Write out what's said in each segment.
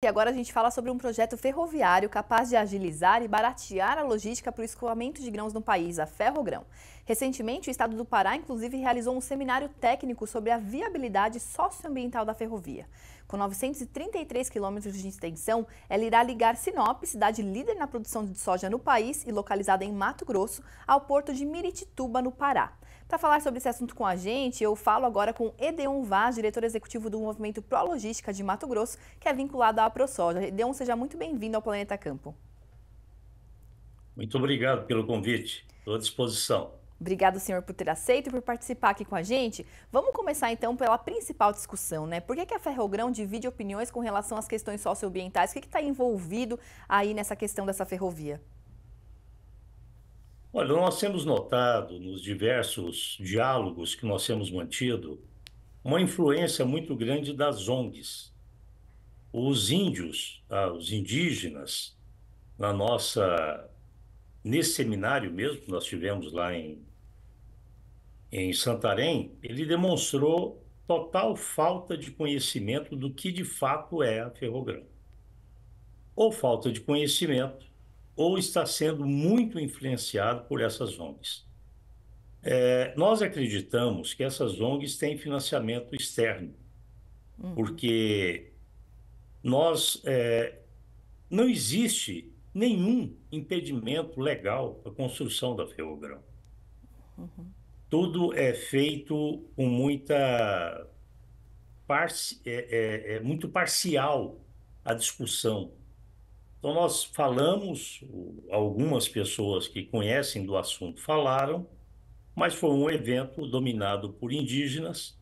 E agora a gente fala sobre um projeto ferroviário capaz de agilizar e baratear a logística para o escoamento de grãos no país, a Ferrogrão. Recentemente, o estado do Pará, inclusive, realizou um seminário técnico sobre a viabilidade socioambiental da ferrovia. Com 933 quilômetros de extensão, ela irá ligar Sinop, cidade líder na produção de soja no país e localizada em Mato Grosso, ao porto de Miritituba, no Pará. Para falar sobre esse assunto com a gente, eu falo agora com Edeon Vaz, diretor executivo do Movimento Pro Logística de Mato Grosso, que é vinculado à ProSoja. Edeon, seja muito bem-vindo ao Planeta Campo. Muito obrigado pelo convite. Estou à disposição. Obrigado, senhor, por ter aceito e por participar aqui com a gente. Vamos começar então pela principal discussão, né? Por que, que a Ferrogrão divide opiniões com relação às questões socioambientais? O que está envolvido aí nessa questão dessa ferrovia? Olha, nós temos notado nos diversos diálogos que nós temos mantido uma influência muito grande das ONGs. Os índios, ah, os indígenas, na nossa nesse seminário mesmo que nós tivemos lá em em Santarém, ele demonstrou total falta de conhecimento do que de fato é a ferrograma. Ou falta de conhecimento ou está sendo muito influenciado por essas ONGs. É, nós acreditamos que essas ONGs têm financiamento externo, uhum. porque nós é, não existe nenhum impedimento legal à construção da Ferrogrão. Uhum. Tudo é feito com muita é, é, é muito parcial a discussão então, nós falamos, algumas pessoas que conhecem do assunto falaram, mas foi um evento dominado por indígenas.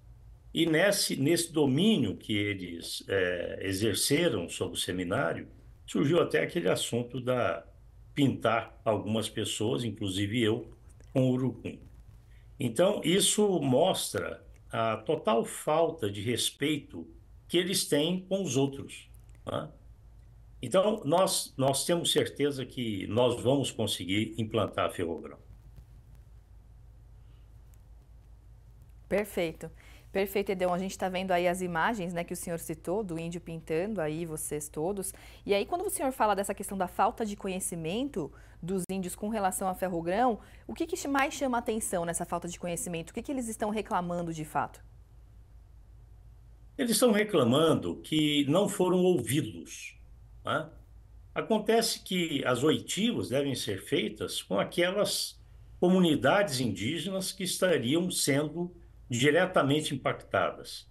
E nesse, nesse domínio que eles é, exerceram sobre o seminário, surgiu até aquele assunto da pintar algumas pessoas, inclusive eu, com urucum. Então, isso mostra a total falta de respeito que eles têm com os outros. Né? Então, nós, nós temos certeza que nós vamos conseguir implantar a Ferrogrão. Perfeito. Perfeito, Edão. A gente está vendo aí as imagens né, que o senhor citou, do índio pintando aí, vocês todos. E aí, quando o senhor fala dessa questão da falta de conhecimento dos índios com relação a ferrogrão, o que, que mais chama atenção nessa falta de conhecimento? O que, que eles estão reclamando de fato? Eles estão reclamando que não foram ouvidos. Né? Acontece que as oitivas devem ser feitas com aquelas comunidades indígenas que estariam sendo diretamente impactadas.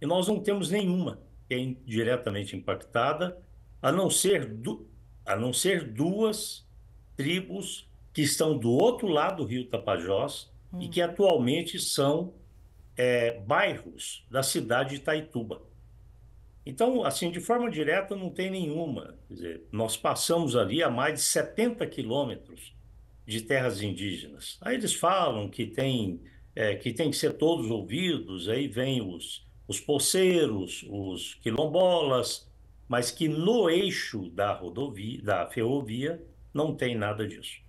E nós não temos nenhuma que é diretamente impactada, a não ser, du a não ser duas tribos que estão do outro lado do rio Tapajós hum. e que atualmente são é, bairros da cidade de Itaituba. Então, assim, de forma direta não tem nenhuma. Quer dizer, nós passamos ali a mais de 70 quilômetros de terras indígenas. Aí eles falam que tem, é, que, tem que ser todos ouvidos, aí vem os, os poceiros, os quilombolas, mas que no eixo da rodovia, da ferrovia, não tem nada disso.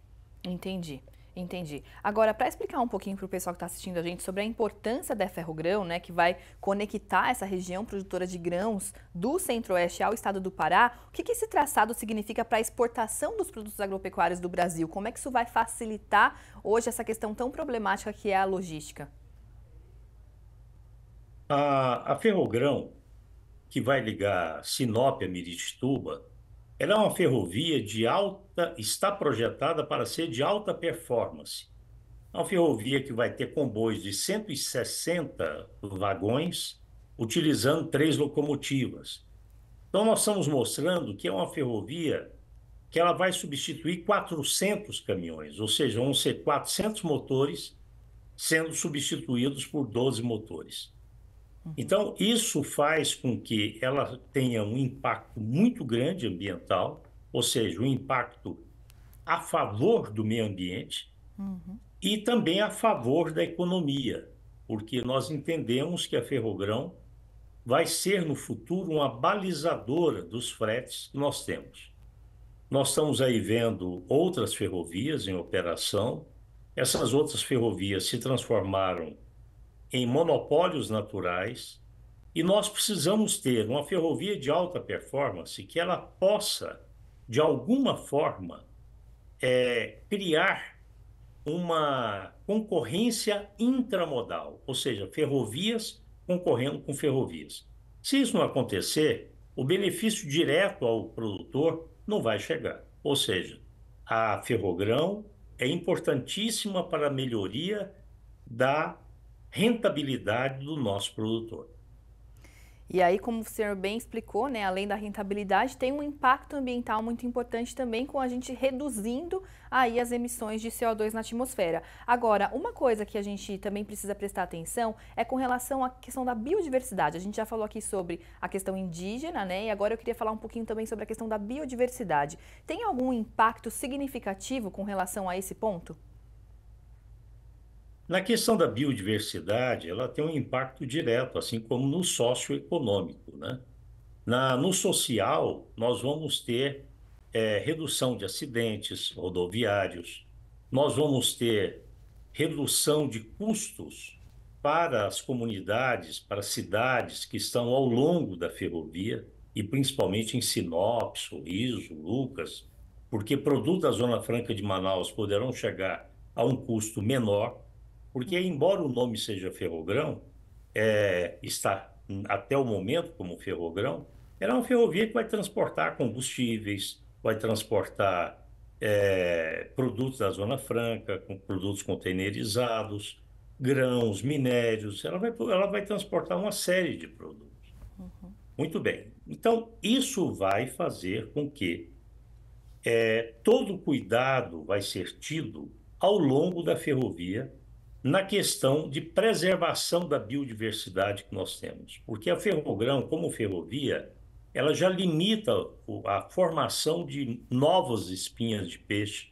Entendi. Entendi. Agora, para explicar um pouquinho para o pessoal que está assistindo a gente sobre a importância da Ferrogrão, né, que vai conectar essa região produtora de grãos do Centro-Oeste ao estado do Pará, o que, que esse traçado significa para a exportação dos produtos agropecuários do Brasil? Como é que isso vai facilitar hoje essa questão tão problemática que é a logística? A, a Ferrogrão, que vai ligar Sinop a Miritituba, ela é uma ferrovia de alta, está projetada para ser de alta performance. É uma ferrovia que vai ter comboios de 160 vagões, utilizando três locomotivas. Então, nós estamos mostrando que é uma ferrovia que ela vai substituir 400 caminhões, ou seja, vão ser 400 motores sendo substituídos por 12 motores. Uhum. Então, isso faz com que ela tenha um impacto muito grande ambiental, ou seja, um impacto a favor do meio ambiente uhum. e também a favor da economia, porque nós entendemos que a Ferrogrão vai ser no futuro uma balizadora dos fretes que nós temos. Nós estamos aí vendo outras ferrovias em operação. Essas outras ferrovias se transformaram em monopólios naturais e nós precisamos ter uma ferrovia de alta performance que ela possa, de alguma forma, é, criar uma concorrência intramodal, ou seja, ferrovias concorrendo com ferrovias. Se isso não acontecer, o benefício direto ao produtor não vai chegar. Ou seja, a Ferrogrão é importantíssima para a melhoria da rentabilidade do nosso produtor. E aí, como o senhor bem explicou, né, além da rentabilidade, tem um impacto ambiental muito importante também com a gente reduzindo aí as emissões de CO2 na atmosfera. Agora, uma coisa que a gente também precisa prestar atenção é com relação à questão da biodiversidade. A gente já falou aqui sobre a questão indígena, né? E agora eu queria falar um pouquinho também sobre a questão da biodiversidade. Tem algum impacto significativo com relação a esse ponto? Na questão da biodiversidade, ela tem um impacto direto, assim como no socioeconômico. Né? Na, no social, nós vamos ter é, redução de acidentes rodoviários, nós vamos ter redução de custos para as comunidades, para as cidades que estão ao longo da ferrovia, e principalmente em Sinop, Sorriso, Lucas, porque produtos da Zona Franca de Manaus poderão chegar a um custo menor porque, embora o nome seja ferrogrão, é, está até o momento como ferrogrão, ela é uma ferrovia que vai transportar combustíveis, vai transportar é, produtos da Zona Franca, com produtos containerizados, grãos, minérios, ela vai, ela vai transportar uma série de produtos. Uhum. Muito bem. Então, isso vai fazer com que é, todo cuidado vai ser tido ao longo da ferrovia na questão de preservação da biodiversidade que nós temos. Porque a ferrogrão, como ferrovia, ela já limita a formação de novas espinhas de peixe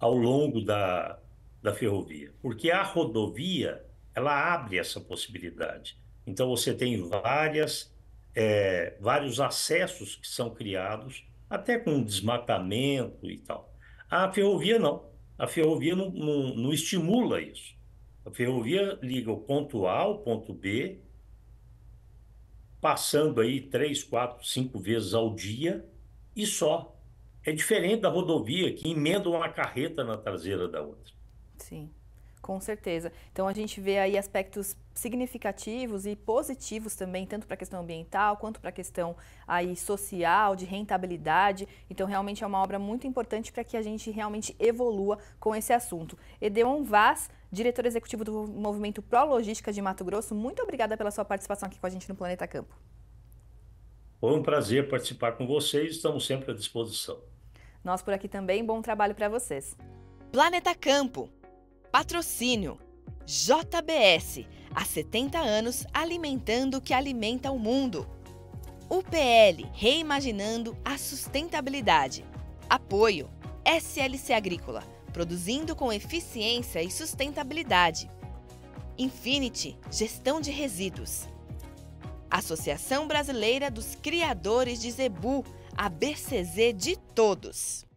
ao longo da, da ferrovia. Porque a rodovia, ela abre essa possibilidade. Então, você tem várias, é, vários acessos que são criados, até com desmatamento e tal. A ferrovia não. A ferrovia não, não, não estimula isso. A ferrovia liga o ponto A ao ponto B, passando aí três, quatro, cinco vezes ao dia e só. É diferente da rodovia que emenda uma carreta na traseira da outra. Sim, com certeza. Então a gente vê aí aspectos significativos e positivos também, tanto para a questão ambiental quanto para a questão aí social, de rentabilidade. Então, realmente é uma obra muito importante para que a gente realmente evolua com esse assunto. Edeon Vaz, diretor executivo do Movimento Pro Logística de Mato Grosso, muito obrigada pela sua participação aqui com a gente no Planeta Campo. Foi um prazer participar com vocês, estamos sempre à disposição. Nós por aqui também, bom trabalho para vocês. Planeta Campo. Patrocínio JBS, há 70 anos alimentando o que alimenta o mundo. UPL, reimaginando a sustentabilidade. Apoio, SLC Agrícola, produzindo com eficiência e sustentabilidade. Infinity, gestão de resíduos. Associação Brasileira dos Criadores de Zebu, a BCZ de todos.